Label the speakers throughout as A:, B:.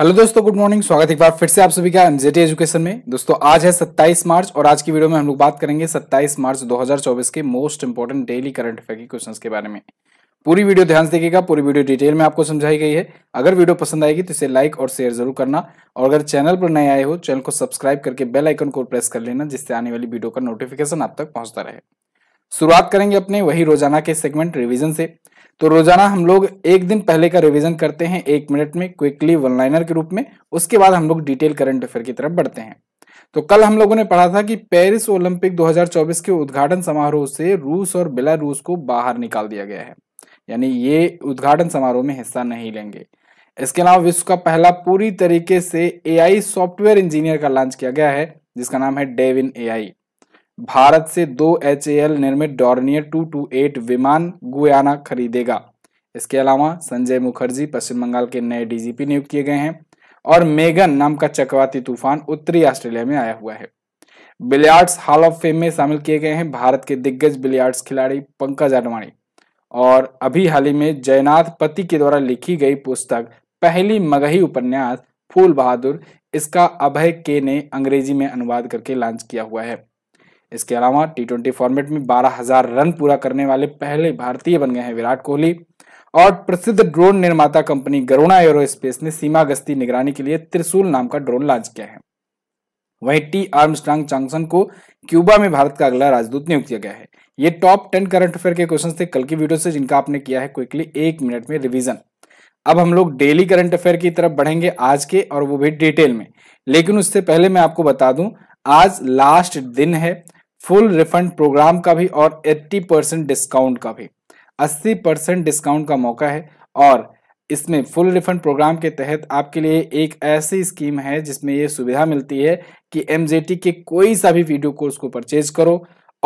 A: hello दोस्तों good morning स्वागत एक बार फिर से आप सभी का एमजेटी एजुकेशन में दोस्तों आज है 27 मार्च और आज की वीडियो में हम लोग बात करेंगे 27 मार्च 2024 के most important daily current affair के क्वेश्चंस के बारे में पूरी वीडियो ध्यान से देखिएगा पूरी वीडियो डिटेल में आपको समझाई गई है अगर वीडियो पसंद आएगी तो इसे लाइक और शेयर जरूर करना और अगर चैनल पर नए आए हो चैनल को सब्सक्राइब करके बेल आइकन को प्रेस कर लेना जिससे आने वाली वीडियो का नोटिफिकेशन आप तक पहुंचता रहे शुरुआत करेंगे अपने वही रोजाना के सेगमेंट रिविजन से तो रोजाना हम लोग एक दिन पहले का रिवीजन करते हैं एक मिनट में क्विकली वन लाइनर के रूप में उसके बाद हम लोग डिटेल करंट अफेयर की तरफ बढ़ते हैं तो कल हम लोगों ने पढ़ा था कि पेरिस ओलंपिक 2024 के उद्घाटन समारोह से रूस और बेलारूस को बाहर निकाल दिया गया है यानी ये उद्घाटन समारोह में हिस्सा नहीं लेंगे इसके अलावा विश्व का पहला पूरी तरीके से ए सॉफ्टवेयर इंजीनियर का लॉन्च किया गया है जिसका नाम है डेविन आई भारत से दो एच निर्मित डॉर्नियर 228 विमान गुयाना खरीदेगा इसके अलावा संजय मुखर्जी पश्चिम बंगाल के नए डीजीपी नियुक्त किए गए हैं और मेगन नाम का चक्रवाती तूफान उत्तरी ऑस्ट्रेलिया में आया हुआ है बिलियार्ड्स हॉल ऑफ फेम में शामिल किए गए हैं भारत के दिग्गज बिलियार्ड्स खिलाड़ी पंकज आडवाणी और अभी हाल ही में जयनाथ पति के द्वारा लिखी गई पुस्तक पहली मगही उपन्यास फूल बहादुर इसका अभय के ने अंग्रेजी में अनुवाद करके लॉन्च किया हुआ है इसके अलावा टी ट्वेंटी फॉर्मेट में बारह हजार रन पूरा करने वाले पहले भारतीय बन गए हैं विराट कोहली और प्रसिद्ध ड्रोन निर्माता कंपनी गरुणा एरोस्पेस ने सीमा गस्ती निगरानी के लिए त्रिशूल नाम का ड्रोन लॉन्च किया है वहीं टी आर्मस्ट्रांग चांगसन को क्यूबा में भारत का अगला राजदूत नियुक्त किया गया है ये टॉप टेन करंट अफेयर के क्वेश्चन थे कल की वीडियो से जिनका आपने किया है क्विकली एक मिनट में रिविजन अब हम लोग डेली करंट अफेयर की तरफ बढ़ेंगे आज के और वो भी डिटेल में लेकिन उससे पहले मैं आपको बता दूं आज लास्ट दिन है फुल रिफंड प्रोग्राम का भी और 80 परसेंट डिस्काउंट का भी 80 परसेंट डिस्काउंट का मौका है और इसमें फुल रिफंड प्रोग्राम के तहत आपके लिए एक ऐसी स्कीम है जिसमें ये सुविधा मिलती है कि एम के कोई सा भी वीडियो कोर्स को परचेज करो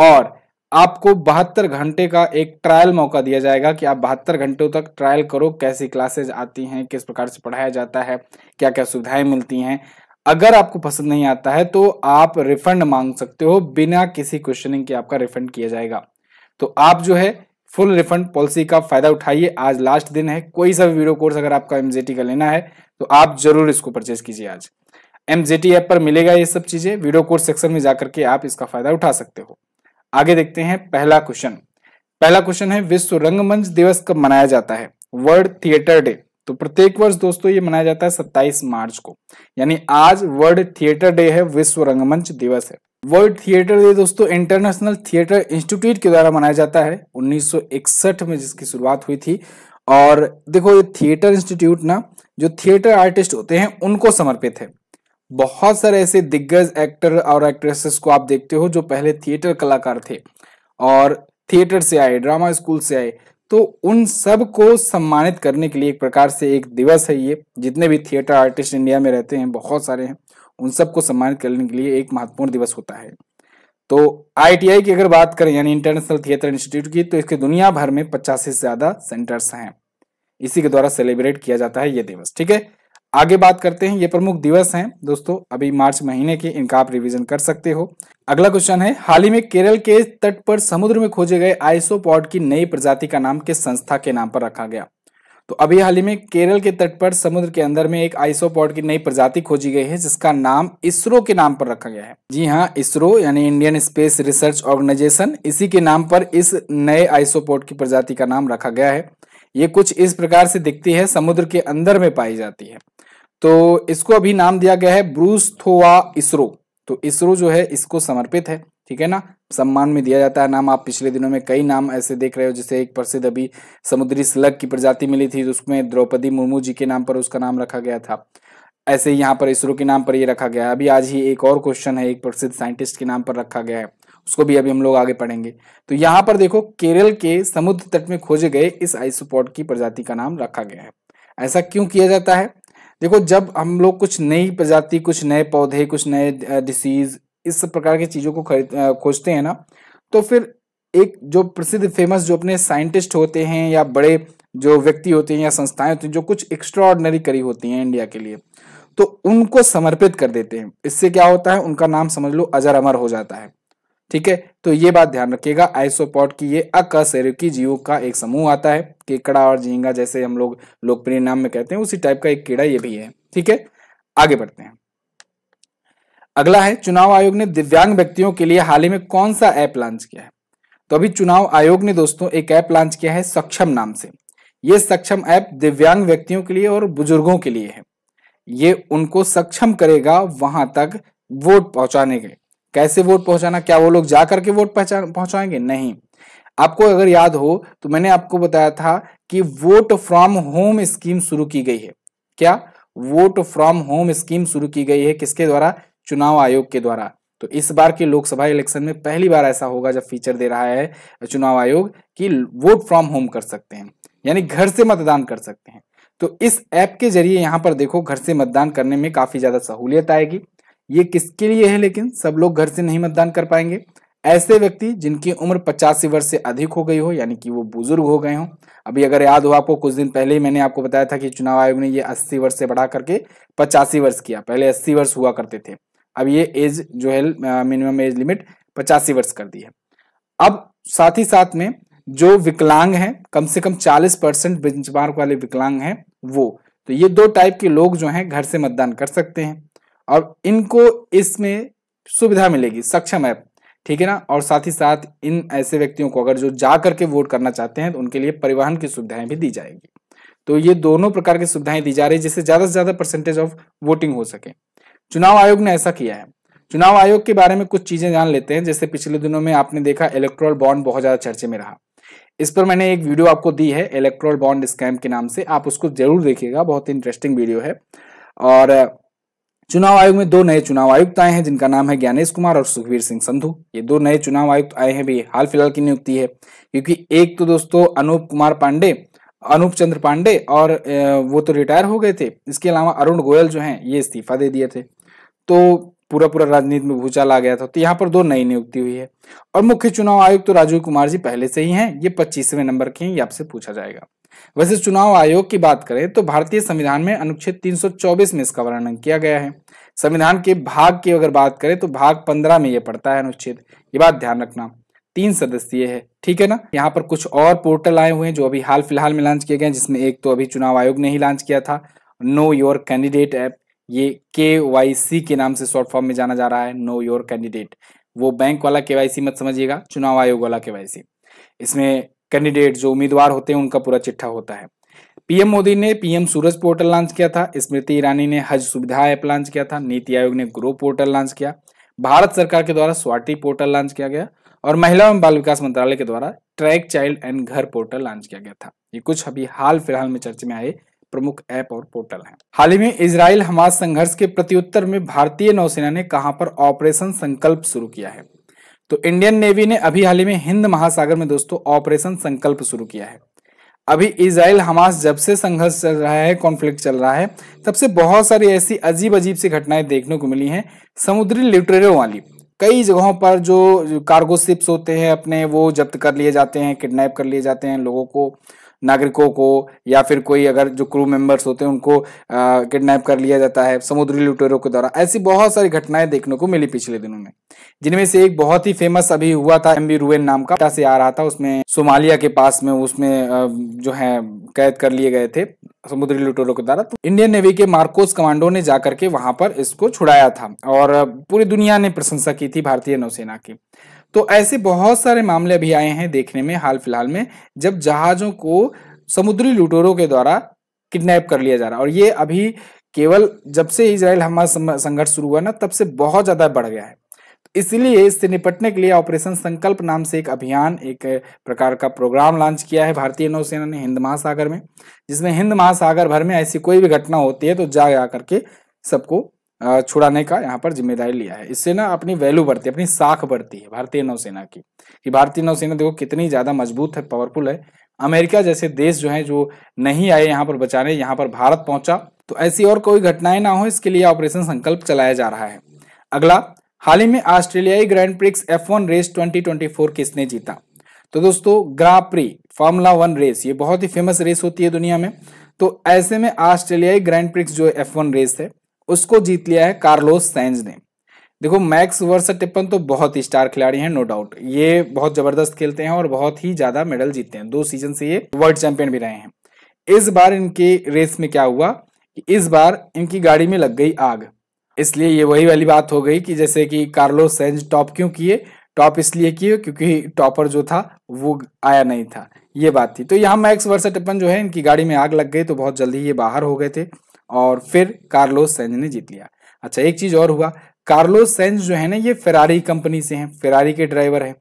A: और आपको बहत्तर घंटे का एक ट्रायल मौका दिया जाएगा कि आप बहत्तर घंटों तक ट्रायल करो कैसी क्लासेज आती हैं किस प्रकार से पढ़ाया जाता है क्या क्या सुविधाएं मिलती हैं अगर आपको पसंद नहीं आता है तो आप रिफंड मांग सकते हो बिना किसी क्वेश्चनिंग के आपका रिफंड किया जाएगा तो आप जो है फुल रिफंड पॉलिसी का फायदा उठाइए आज लास्ट दिन है कोई सा भी वीडियो कोर्स अगर आपका एमजेटी का लेना है तो आप जरूर इसको परचेज कीजिए आज एमजेटी ऐप पर मिलेगा ये सब चीजें वीडियो कोर्स सेक्शन में जाकर के आप इसका फायदा उठा सकते हो आगे देखते हैं पहला क्वेश्चन पहला क्वेश्चन है विश्व रंगमंच दिवस कब मनाया जाता है वर्ल्ड थिएटर डे तो प्रत्येक वर्ष दोस्तों ये मनाया जाता है 27 मार्च को यानी आज वर्ल्ड थिएटर डे है विश्व रंगमंच दिवस है वर्ल्ड थिएटर डे दोस्तों इंटरनेशनल थिएटर इंस्टीट्यूट के द्वारा मनाया जाता है 1961 में जिसकी शुरुआत हुई थी और देखो ये थिएटर इंस्टीट्यूट ना जो थिएटर आर्टिस्ट होते हैं उनको समर्पित है बहुत सारे ऐसे दिग्गज एक्टर और एक्ट्रेसेस को आप देखते हो जो पहले थिएटर कलाकार थे और थिएटर से आए ड्रामा स्कूल से आए तो उन सब को सम्मानित करने के लिए एक प्रकार से एक दिवस है ये जितने भी थिएटर आर्टिस्ट इंडिया में रहते हैं बहुत सारे हैं उन सबको सम्मानित करने के लिए एक महत्वपूर्ण दिवस होता है तो आईटीआई की अगर बात करें यानी इंटरनेशनल थिएटर इंस्टीट्यूट की तो इसके दुनिया भर में पचास से ज्यादा सेंटर्स हैं इसी के द्वारा सेलिब्रेट किया जाता है ये दिवस ठीक है आगे बात करते हैं ये प्रमुख दिवस हैं दोस्तों अभी मार्च महीने के इनका आप रिविजन कर सकते हो अगला क्वेश्चन है हाल ही में केरल के तट पर समुद्र में खोजे गए आइसो की नई प्रजाति का नाम किस संस्था के नाम पर रखा गया तो अभी हाल ही में केरल के तट पर समुद्र के अंदर में एक आइसो की नई प्रजाति खोजी गई है जिसका नाम इसरो के नाम पर रखा गया है जी हाँ इसरो यानी इंडियन स्पेस रिसर्च ऑर्गेनाइजेशन इसी के नाम पर इस नए आइसो की प्रजाति का नाम रखा गया है ये कुछ इस प्रकार से दिखती है समुद्र के अंदर में पाई जाती है तो इसको अभी नाम दिया गया है ब्रूस थोआ इसरो तो इसरो जो है इसको समर्पित है ठीक है ना सम्मान में दिया जाता है नाम आप पिछले दिनों में कई नाम ऐसे देख रहे हो जैसे एक प्रसिद्ध अभी समुद्री स्लग की प्रजाति मिली थी उसमें द्रौपदी मुर्मू जी के नाम पर उसका नाम रखा गया था ऐसे यहाँ पर इसरो के नाम पर ये रखा गया है अभी आज ही एक और क्वेश्चन है एक प्रसिद्ध साइंटिस्ट के नाम पर रखा गया है उसको भी अभी हम लोग आगे पढ़ेंगे तो यहाँ पर देखो केरल के समुद्र तट में खोजे गए इस आइसोपॉड की प्रजाति का नाम रखा गया है ऐसा क्यों किया जाता है देखो जब हम लोग कुछ नई प्रजाति कुछ नए पौधे कुछ नए डिसीज इस प्रकार की चीज़ों को खरीद खोजते हैं ना तो फिर एक जो प्रसिद्ध फेमस जो अपने साइंटिस्ट होते हैं या बड़े जो व्यक्ति होते हैं या संस्थाएं होती हैं जो कुछ एक्स्ट्राऑर्डनरी करी होती हैं इंडिया के लिए तो उनको समर्पित कर देते हैं इससे क्या होता है उनका नाम समझ लो अजर अमर हो जाता है ठीक है तो ये बात ध्यान रखिएगा आइसोपॉड की ये अकशेरुकी जीवों का एक समूह आता है केकड़ा और झींगा जैसे हम लोग लोकप्रिय नाम में कहते हैं उसी टाइप का एक कीड़ा ये भी है ठीक है आगे बढ़ते हैं अगला है चुनाव आयोग ने दिव्यांग व्यक्तियों के लिए हाल ही में कौन सा ऐप लॉन्च किया है तो अभी चुनाव आयोग ने दोस्तों एक ऐप लॉन्च किया है सक्षम नाम से ये सक्षम ऐप दिव्यांग व्यक्तियों के लिए और बुजुर्गों के लिए है ये उनको सक्षम करेगा वहां तक वोट पहुंचाने के कैसे वोट पहुंचाना क्या वो लोग जा करके वोट पहुंचाएंगे नहीं आपको अगर याद हो तो मैंने आपको बताया था कि वोट फ्रॉम होम स्कीम शुरू की गई है क्या वोट फ्रॉम होम स्कीम शुरू की गई है किसके द्वारा चुनाव आयोग के द्वारा तो इस बार के लोकसभा इलेक्शन में पहली बार ऐसा होगा जब फीचर दे रहा है चुनाव आयोग कि वोट फ्रॉम होम कर सकते हैं यानी घर से मतदान कर सकते हैं तो इस ऐप के जरिए यहाँ पर देखो घर से मतदान करने में काफी ज्यादा सहूलियत आएगी ये किसके लिए है लेकिन सब लोग घर से नहीं मतदान कर पाएंगे ऐसे व्यक्ति जिनकी उम्र पचासी वर्ष से अधिक हो गई हो यानी कि वो बुजुर्ग हो गए हो अभी अगर याद हो आपको कुछ दिन पहले ही मैंने आपको बताया था कि चुनाव आयोग ने ये अस्सी वर्ष से बढ़ा करके पचासी वर्ष किया पहले अस्सी वर्ष हुआ करते थे अब ये एज जो है मिनिमम एज लिमिट पचासी वर्ष कर दी है अब साथ ही साथ में जो विकलांग हैं कम से कम चालीस परसेंट बेंचमार्क वाले विकलांग हैं वो तो ये दो टाइप के लोग जो हैं घर से मतदान कर सकते हैं और इनको इसमें सुविधा मिलेगी सक्षम ऐप ठीक है ना और साथ ही साथ इन ऐसे व्यक्तियों को अगर जो जा करके वोट करना चाहते हैं तो उनके लिए परिवहन की सुविधाएं भी दी जाएगी तो ये दोनों प्रकार की सुविधाएं दी जा रही है जिससे ज्यादा से ज्यादा परसेंटेज ऑफ वोटिंग हो सके चुनाव आयोग ने ऐसा किया है चुनाव आयोग के बारे में कुछ चीजें जान लेते हैं जैसे पिछले दिनों में आपने देखा इलेक्ट्रोल बॉन्ड बहुत ज्यादा चर्चे में रहा इस पर मैंने एक वीडियो आपको दी है इलेक्ट्रोल बॉन्ड स्कैम के नाम से आप उसको जरूर देखिएगा बहुत इंटरेस्टिंग वीडियो है और चुनाव आयोग में दो नए चुनाव आयुक्त आए हैं जिनका नाम है ज्ञानेश कुमार और सुखबीर सिंह संधु ये दो नए चुनाव आयुक्त आए हैं भी हाल फिलहाल की नियुक्ति है क्योंकि एक तो दोस्तों अनूप कुमार पांडे अनूप चंद्र पांडे और वो तो रिटायर हो गए थे इसके अलावा अरुण गोयल जो हैं ये इस्तीफा दे दिए थे तो पूरा पूरा राजनीति में भूचाल आ गया था तो यहाँ पर दो नई नियुक्ति हुई है और मुख्य चुनाव आयुक्त तो राजीव कुमार जी पहले से ही हैं ये पच्चीसवें नंबर के हैं ये आपसे पूछा जाएगा वैसे चुनाव आयोग की बात करें तो भारतीय संविधान में अनुच्छेद 324 में इसका वर्णन किया गया है संविधान के भाग की अगर बात करें तो भाग 15 में यह पड़ता है अनुच्छेद ये बात ध्यान रखना तीन सदस्यीय है ठीक है ना यहाँ पर कुछ और पोर्टल आए हुए हैं जो अभी हाल फिलहाल में लॉन्च किए गए हैं जिसमें एक तो अभी चुनाव आयोग ने ही लॉन्च किया था नो योर कैंडिडेट ऐप ये के वाई सी के नाम से शॉर्ट फॉर्म में जाना जा रहा है नो योर कैंडिडेट वो बैंक वाला के मत समझिएगा चुनाव आयोग वाला के वाई सी इसमें कैंडिडेट जो उम्मीदवार होते हैं उनका पूरा चिट्ठा होता है पीएम मोदी ने पीएम सूरज पोर्टल लॉन्च किया था स्मृति ईरानी ने हज सुविधा ऐप लॉन्च किया था नीति आयोग ने ग्रो पोर्टल लॉन्च किया भारत सरकार के द्वारा स्वाटी पोर्टल लॉन्च किया गया और महिला एवं बाल विकास मंत्रालय के द्वारा track child and Ghar portal launch किया गया था ये कुछ अभी हाल फिलहाल में चर्चे में आए प्रमुख ऐप और पोर्टल हैं हाल ही में इसराइल हमास संघर्ष के प्रत्युत्तर में भारतीय नौसेना ने कहां पर ऑपरेशन संकल्प शुरू किया है तो इंडियन नेवी ने अभी हाल ही में हिंद महासागर में दोस्तों ऑपरेशन संकल्प शुरू किया है अभी इसराइल हमास जब से संघर्ष चल रहा है कॉन्फ्लिक्ट चल रहा है तब से बहुत सारी ऐसी अजीब अजीब सी घटनाएं देखने को मिली हैं समुद्री लिटरेरों वाली कई जगहों पर जो कार्गो शिप्स होते हैं अपने वो जब्त कर लिए जाते हैं किडनैप कर लिए जाते हैं लोगों को नागरिकों को या फिर कोई अगर जो क्रू मेंबर्स होते हैं उनको किडनैप कर लिया जाता है समुद्री लुटेरों के द्वारा ऐसी बहुत सारी घटनाएं देखने को मिली पिछले दिनों में जिनमें से एक बहुत ही फेमस अभी हुआ था एम रुवेन नाम का से आ रहा था उसमें सोमालिया के पास में उसमें जो है कैद कर लिए गए थे समुद्री लुटेरों के द्वारा तो इंडियन नेवी के मार्कोस कमांडो ने जाकर के वहां पर इसको छुड़ाया था और पूरी दुनिया ने प्रशंसा की थी भारतीय नौसेना की तो ऐसे बहुत सारे मामले अभी आए हैं देखने में हाल फिलहाल में जब जहाजों को समुद्री लुटेरों के द्वारा किडनैप कर लिया जा रहा है और ये अभी केवल जब से इसराइल हमास संघर्ष शुरू हुआ ना तब से बहुत ज़्यादा बढ़ गया है तो इसलिए इससे निपटने के लिए ऑपरेशन संकल्प नाम से एक अभियान एक प्रकार का प्रोग्राम लॉन्च किया है भारतीय नौसेना ने हिंद महासागर में जिसमें हिंद महासागर भर में ऐसी कोई भी घटना होती है तो जा जा करके सबको छुड़ाने का यहाँ पर जिम्मेदारी लिया है इससे ना अपनी वैल्यू बढ़ती है अपनी साख बढ़ती है भारतीय नौसेना की कि भारतीय नौसेना देखो कितनी ज़्यादा मजबूत है पावरफुल है अमेरिका जैसे देश जो है जो नहीं आए यहाँ पर बचाने यहाँ पर भारत पहुंचा तो ऐसी और कोई घटनाएं ना हो इसके लिए ऑपरेशन संकल्प चलाया जा रहा है अगला हाल ही में ऑस्ट्रेलियाई grand prix F one race twenty किसने जीता तो दोस्तों ग्राप्री फार्मूला वन रेस ये बहुत ही फेमस रेस होती है दुनिया में तो ऐसे में ऑस्ट्रेलियाई ग्रैंड प्रिक्स जो एफ वन रेस है उसको जीत लिया है कार्लोस सैंज ने देखो मैक्स वर्ष टिप्पन तो बहुत ही स्टार खिलाड़ी हैं नो डाउट ये बहुत जबरदस्त खेलते हैं और बहुत ही ज्यादा मेडल जीतते हैं दो सीजन से ये वर्ल्ड चैंपियन भी रहे हैं इस बार इनके रेस में क्या हुआ कि इस बार इनकी गाड़ी में लग गई आग इसलिए ये वही वाली बात हो गई कि जैसे कि कार्लोस सेंज टॉप क्यों किए टॉप इसलिए किए क्योंकि टॉपर जो था वो आया नहीं था ये बात थी तो यहाँ मैक्स वर्षा टिप्पन जो है इनकी गाड़ी में आग लग गई तो बहुत जल्दी ये बाहर हो गए थे और फिर कार्लोस सेंज ने जीत लिया अच्छा एक चीज और हुआ कार्लोस सेंज जो है ना ये फेरारी कंपनी से हैं फेरारी के ड्राइवर हैं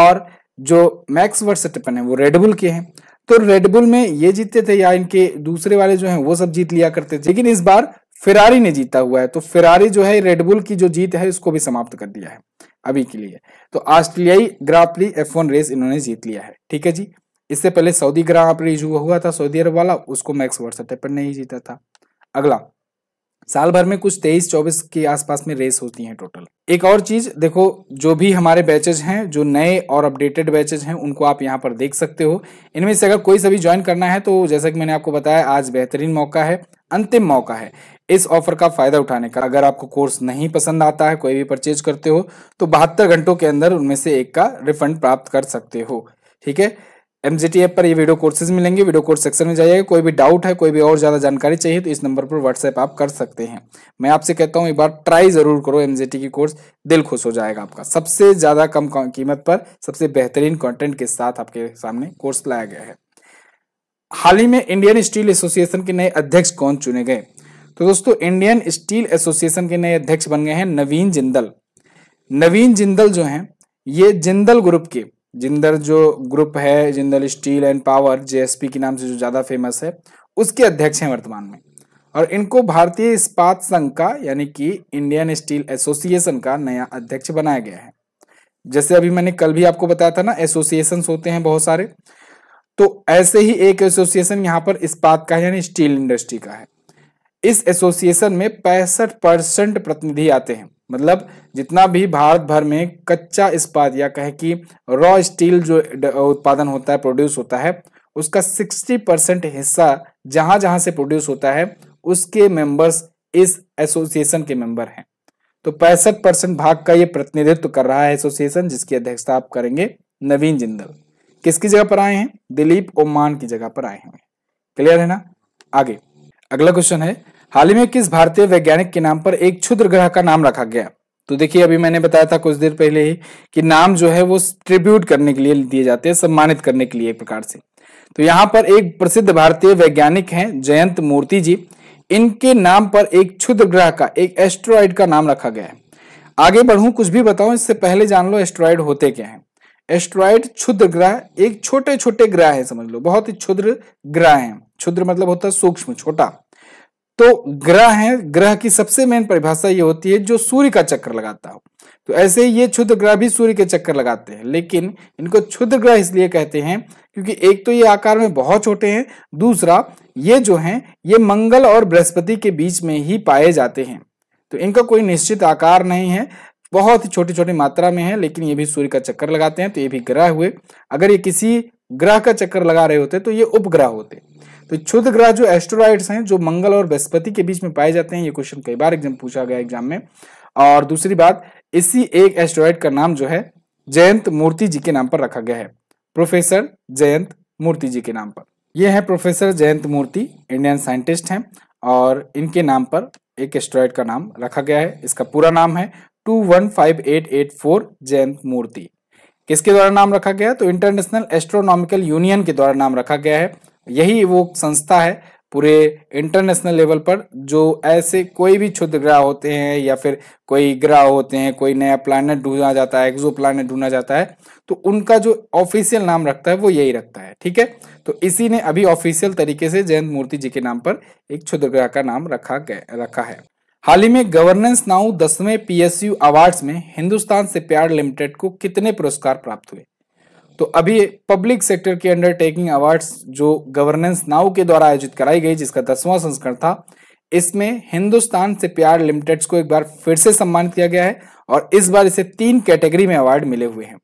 A: और जो मैक्स वर्सटपन है वो रेडबुल के हैं तो रेडबुल में ये जीतते थे या इनके दूसरे वाले जो हैं वो सब जीत लिया करते थे लेकिन इस बार फिरारी ने जीता हुआ है तो फिरारी जो है रेडबुल की जो जीत है उसको भी समाप्त कर दिया है अभी के लिए तो ऑस्ट्रेलियाई ग्रापली एफ वन रेस इन्होंने जीत लिया है ठीक है जी इससे पहले सऊदी ग्रां जो हुआ था सऊदी अरब वाला उसको मैक्स वर्सटेपन ने ही जीता था अगला साल भर में कुछ तेईस चौबीस के आसपास में रेस होती हैं टोटल एक और चीज देखो जो भी हमारे बैचेज हैं जो नए और अपडेटेड बैचेज हैं उनको आप यहाँ पर देख सकते हो इनमें से अगर कोई सभी ज्वाइन करना है तो जैसा कि मैंने आपको बताया आज बेहतरीन मौका है अंतिम मौका है इस ऑफर का फायदा उठाने का अगर आपको कोर्स नहीं पसंद आता है कोई भी परचेज करते हो तो बहत्तर घंटों के अंदर उनमें से एक का रिफंड प्राप्त कर सकते हो ठीक है एम जी ऐप पर ये वीडियो कोर्सेज मिलेंगे वीडियो कोर्स सेक्शन में जाइएगा कोई भी डाउट है कोई भी और ज़्यादा जानकारी चाहिए तो इस नंबर पर व्हाट्सएप आप कर सकते हैं मैं आपसे कहता हूँ एक बार ट्राई ज़रूर करो एम की कोर्स दिल खुश हो जाएगा आपका सबसे ज़्यादा कम कीमत पर सबसे बेहतरीन कॉन्टेंट के साथ आपके सामने कोर्स लाया गया है हाल ही में इंडियन स्टील एसोसिएशन के नए अध्यक्ष कौन चुने गए तो दोस्तों इंडियन स्टील एसोसिएशन के नए अध्यक्ष बन गए हैं नवीन जिंदल नवीन जिंदल जो है ये जिंदल ग्रुप के जिंदल जो ग्रुप है Jindal steel and power JSP के नाम से जो ज़्यादा फेमस है उसके अध्यक्ष हैं वर्तमान में और इनको भारतीय इस्पात संघ का यानी कि इंडियन स्टील एसोसिएशन का नया अध्यक्ष बनाया गया है जैसे अभी मैंने कल भी आपको बताया था ना एसोसिएशन होते हैं बहुत सारे तो ऐसे ही एक एसोसिएशन यहाँ पर इस्पात का यानी स्टील इंडस्ट्री का है इस एसोसिएशन में पैंसठ परसेंट प्रतिनिधि आते हैं मतलब जितना भी भारत भर में कच्चा इस्पात या कहे कि रॉ स्टील जो उत्पादन होता है प्रोड्यूस होता है उसका सिक्सटी परसेंट हिस्सा जहां जहां से प्रोड्यूस होता है उसके मेंबर्स इस एसोसिएशन के मेंबर हैं तो पैंसठ परसेंट भाग का ये प्रतिनिधित्व कर रहा है एसोसिएशन जिसकी अध्यक्षता आप करेंगे नवीन जिंदल किसकी जगह पर आए हैं दिलीप ओमान की जगह पर आए हुए क्लियर है ना आगे अगला क्वेश्चन है हाल ही में किस भारतीय वैज्ञानिक के नाम पर एक क्षुद्र ग्रह का नाम रखा गया तो देखिए अभी मैंने बताया था कुछ देर पहले ही कि नाम जो है वो ट्रिब्यूट करने के लिए दिए जाते हैं सम्मानित करने के लिए एक प्रकार से तो यहाँ पर एक प्रसिद्ध भारतीय वैज्ञानिक हैं जयंत मूर्ति जी इनके नाम पर एक क्षुद्र ग्रह का एक एस्ट्रॉइड का नाम रखा गया है आगे बढ़ू कुछ भी बताऊं इससे पहले जान लो एस्ट्रॉयड होते क्या है एस्ट्रॉयड क्षुद्र ग्रह एक छोटे छोटे ग्रह है समझ लो बहुत ही क्षुद्र ग्रह है क्षुद्र मतलब होता है सूक्ष्म छोटा तो ग्रह है ग्रह की सबसे मेन परिभाषा ये होती है जो सूर्य का चक्कर लगाता हो तो ऐसे ही ये क्षुद्र ग्रह भी सूर्य के चक्कर लगाते हैं लेकिन इनको क्षुद्र ग्रह इसलिए कहते हैं क्योंकि एक तो ये आकार में बहुत छोटे हैं दूसरा ये जो हैं ये मंगल और बृहस्पति के बीच में ही पाए जाते हैं तो इनका कोई निश्चित आकार नहीं है बहुत ही छोटी छोटी मात्रा में है लेकिन ये भी सूर्य का चक्कर लगाते हैं तो ये भी ग्रह हुए अगर ये किसी ग्रह का चक्कर लगा रहे होते तो ये उपग्रह होते तो क्षुद्र ग्रह जो एस्ट्रोराइड्स हैं जो मंगल और बृहस्पति के बीच में पाए जाते हैं ये क्वेश्चन कई बार एग्जाम पूछा गया एग्जाम में और दूसरी बात इसी एक एस्ट्रोराइड का नाम जो है जयंत मूर्ति जी के नाम पर रखा गया है प्रोफेसर जयंत मूर्ति जी के नाम पर ये है professor Jayant Murthy Indian scientist हैं और इनके नाम पर एक एस्ट्रॉयड का नाम रखा गया है इसका पूरा नाम है two one five eight eight four Jayant Murthy किसके द्वारा नाम रखा गया है तो इंटरनेशनल एस्ट्रोनॉमिकल यूनियन के द्वारा नाम रखा गया है यही वो संस्था है पूरे इंटरनेशनल लेवल पर जो ऐसे कोई भी क्षुद्र ग्रह होते हैं या फिर कोई ग्रह होते हैं कोई नया प्लानट ढूंढा जाता है एक्जो प्लानट ढूंढा जाता है तो उनका जो ऑफिशियल नाम रखता है वो यही रखता है ठीक है तो इसी ने अभी ऑफिशियल तरीके से जयंत मूर्ति जी के नाम पर एक क्षुद्र ग्रह का नाम रखा गया रखा है हाल ही में गवर्नेंस नाउ दसवें पीएसयू अवार्ड्स में हिंदुस्तान से प्यार लिमिटेड को कितने पुरस्कार प्राप्त हुए तो अभी पब्लिक सेक्टर के अंडरटेकिंग अवार्ड्स जो गवर्नेंस नाउ के द्वारा आयोजित कराई गई जिसका दसवां संस्करण था इसमें हिंदुस्तान से प्यार लिमिटेड को एक बार फिर से सम्मानित किया गया है और इस बार इसे तीन कैटेगरी में अवार्ड मिले हुए हैं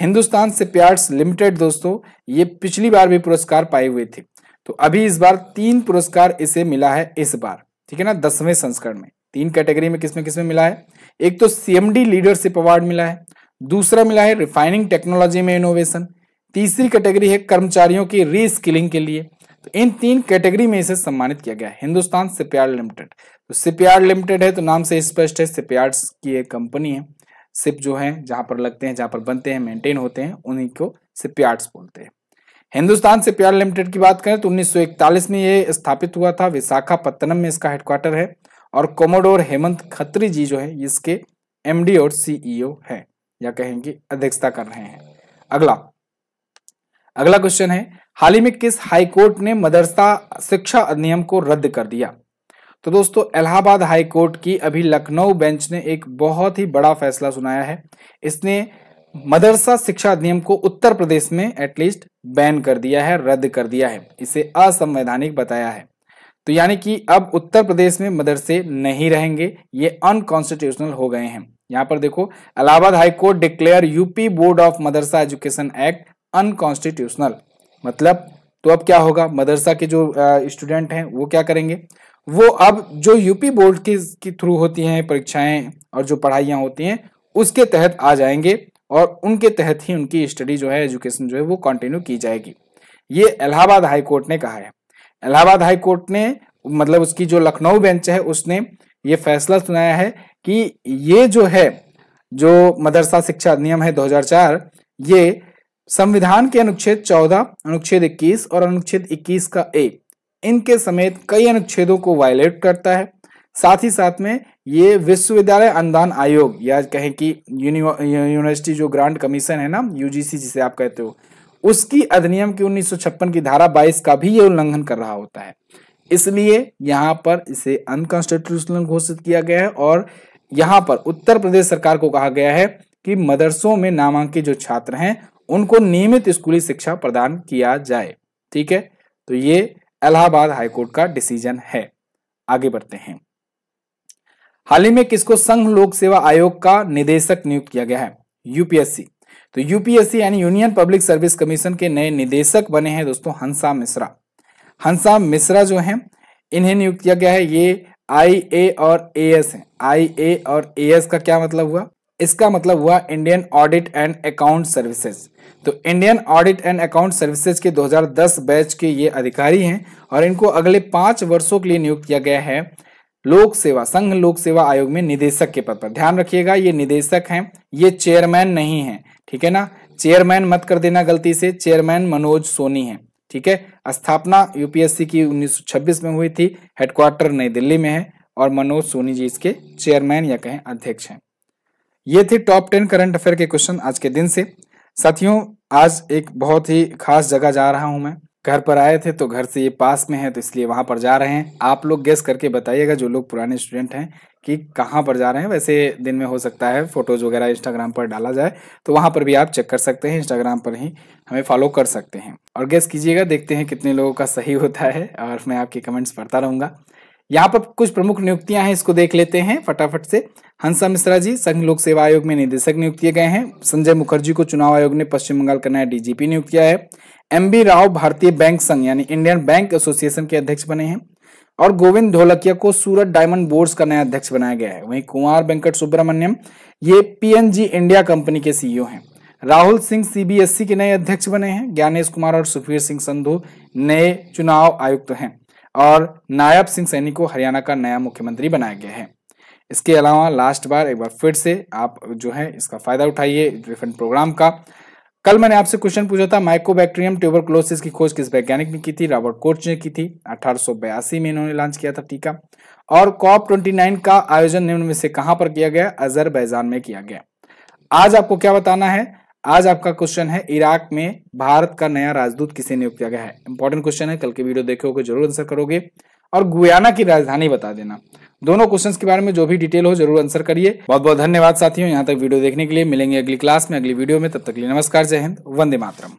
A: हिंदुस्तान से प्यार्स लिमिटेड दोस्तों ये पिछली बार भी पुरस्कार पाए हुए थे तो अभी इस बार तीन पुरस्कार इसे मिला है इस बार ठीक है ना दसवें संस्करण में तीन कैटेगरी में किसमें किसमें मिला है एक तो सीएमडी लीडरशिप अवार्ड मिला है दूसरा मिला है रिफाइनिंग टेक्नोलॉजी में इनोवेशन तीसरी कैटेगरी है कर्मचारियों की रीस्किलिंग के लिए तो इन तीन कैटेगरी में इसे सम्मानित किया गया हिंदुस्तान सिपयार्ड लिमिटेड तो सिपयार्ड लिमिटेड है तो नाम से स्पष्ट है सिपयार्ड की एक कंपनी है सिप जो है जहां पर लगते हैं जहां पर बनते हैं मेंटेन होते हैं उन्हीं को सिपयार्ड्स बोलते हैं हिंदुस्तान सिपयार्ड लिमिटेड की बात करें तो 1941 में यह स्थापित हुआ था विशाखापत्तनम में इसका हेडक्वार्टर है और कोमोडोर हेमंत खत्री जी जो है इसके एमडी और सीईओ e है या कहें कि अध्यक्षता कर रहे हैं अगला अगला क्वेश्चन है हाल ही में किस हाई कोर्ट ने मदरसा शिक्षा अधिनियम को रद्द कर दिया तो दोस्तों इलाहाबाद हाई कोर्ट की अभी लखनऊ बेंच ने एक बहुत ही बड़ा फैसला सुनाया है इसने मदरसा शिक्षा अधिनियम को उत्तर प्रदेश में एटलीस्ट बैन कर दिया है रद्द कर दिया है इसे असंवैधानिक बताया है तो यानी कि अब उत्तर प्रदेश में मदरसे नहीं रहेंगे ये अनकॉन्स्टिट्यूशनल हो गए हैं यहाँ पर देखो Allahabad high court declare UP board of madrasa education act unconstitutional मतलब तो अब क्या होगा मदरसा के जो स्टूडेंट हैं वो क्या करेंगे वो अब जो यूपी बोर्ड के थ्रू होती हैं परीक्षाएं और जो पढ़ाइयाँ होती हैं उसके तहत आ जाएंगे और उनके तहत ही उनकी स्टडी जो है एजुकेशन जो है वो कंटिन्यू की जाएगी ये इलाहाबाद हाईकोर्ट ने कहा है इलाहाबाद हाईकोर्ट ने मतलब उसकी जो लखनऊ बेंच है उसने ये फैसला सुनाया है कि ये जो है जो मदरसा शिक्षा अधिनियम है 2004 ये संविधान के अनुच्छेद 14, अनुच्छेद 21 और अनुच्छेद 21 का ए इनके समेत कई अनुच्छेदों को वायलेट करता है साथ ही साथ में ये विश्वविद्यालय अनुदान आयोग या कहें कि यूनिवर्सिटी जो ग्रांट कमीशन है ना यूजीसी जिसे आप कहते हो उसकी अधिनियम की उन्नीस की धारा 22 का भी ये उल्लंघन कर रहा होता है इसलिए यहाँ पर इसे अनकॉन्स्टिट्यूशनल घोषित किया गया है और यहाँ पर उत्तर प्रदेश सरकार को कहा गया है कि मदरसों में नामांकित जो छात्र हैं उनको नियमित स्कूली शिक्षा प्रदान किया जाए ठीक है तो ये इलाहाबाद हाईकोर्ट का डिसीजन है आगे बढ़ते हैं हाल ही में किसको संघ लोक सेवा आयोग का निदेशक नियुक्त किया गया है यूपीएससी तो यूपीएससी यानी यूनियन पब्लिक सर्विस कमीशन के नए निदेशक बने हैं दोस्तों हंसा मिश्रा हंसा मिश्रा जो हैं इन्हें नियुक्त किया गया है ये आई ए और ए एस है आई ए और ए एस का क्या मतलब हुआ इसका मतलब हुआ Indian audit and account services तो Indian audit and account services के 2010 बैच के ये अधिकारी हैं और इनको अगले पांच वर्षों के लिए नियुक्त किया गया है लोक सेवा संघ लोक सेवा आयोग में निदेशक के पद पर ध्यान रखिएगा ये निदेशक हैं ये चेयरमैन नहीं है ठीक है ना चेयरमैन मत कर देना गलती से चेयरमैन मनोज सोनी है ठीक है स्थापना यूपीएससी की 1926 में हुई थी हेडक्वार्टर नई दिल्ली में है और मनोज सोनी जी इसके चेयरमैन या कहें अध्यक्ष हैं ये थे टॉप टेन करंट अफेयर के क्वेश्चन आज के दिन से साथियों आज एक बहुत ही खास जगह जा रहा हूं मैं घर पर आए थे तो घर से ये पास में है तो इसलिए वहां पर जा रहे हैं आप लोग गेस करके बताइएगा जो लोग पुराने स्टूडेंट हैं कि कहाँ पर जा रहे हैं वैसे दिन में हो सकता है फोटोज़ वगैरह इंस्टाग्राम पर डाला जाए तो वहाँ पर भी आप चेक कर सकते हैं इंस्टाग्राम पर ही हमें फॉलो कर सकते हैं और गेस कीजिएगा देखते हैं कितने लोगों का सही होता है और मैं आपके कमेंट्स पढ़ता रहूँगा यहाँ पर कुछ प्रमुख नियुक्तियां हैं इसको देख लेते हैं फटाफट से हंसा मिश्रा जी संघ लोक सेवा आयोग में निदेशक नियुक्त किए गए हैं संजय मुखर्जी को चुनाव आयोग ने पश्चिम बंगाल का नया डीजीपी नियुक्त किया है एम बी राव भारतीय बैंक संघ यानी इंडियन बैंक एसोसिएशन के अध्यक्ष बने हैं और गोविंद ढोलकिया को सूरत डायमंड बोर्ड्स का नया अध्यक्ष बनाया गया है वहीं कुमार वेंकट सुब्रमण्यम ये पीएनजी इंडिया कंपनी के सीईओ e हैं राहुल सिंह सीबीएसई e के नए अध्यक्ष बने हैं ज्ञानेश कुमार और सुखवीर सिंह संधु नए चुनाव आयुक्त हैं और नायब सिंह सैनी को हरियाणा का नया मुख्यमंत्री बनाया गया है इसके अलावा लास्ट बार एक बार फिर से आप जो है इसका फायदा उठाइए डिफरेंट प्रोग्राम का कल मैंने आपसे क्वेश्चन पूछा था माइकोबैक्टीरियम ट्यूबरक्लोसिस की खोज किस वैज्ञानिक ने की थी रॉबर्ट कोच ने की थी अठारह में इन्होंने लॉन्च किया था टीका और कॉप ट्वेंटी का आयोजन निम्न में से कहां पर किया गया अजरबैजान में किया गया आज आपको क्या बताना है आज आपका क्वेश्चन है इराक में भारत का नया राजदूत किसे नियुक्त किया गया है इंपॉर्टेंट क्वेश्चन है कल के वीडियो देखोगे जरूर आंसर करोगे और गुयाना की राजधानी बता देना दोनों क्वेश्चन के बारे में जो भी डिटेल हो जरूर आंसर करिए बहुत बहुत धन्यवाद साथियों यहाँ तक वीडियो देखने के लिए मिलेंगे अगली क्लास में अगली वीडियो में तब तक लिए नमस्कार जय हिंद वंदे मातरम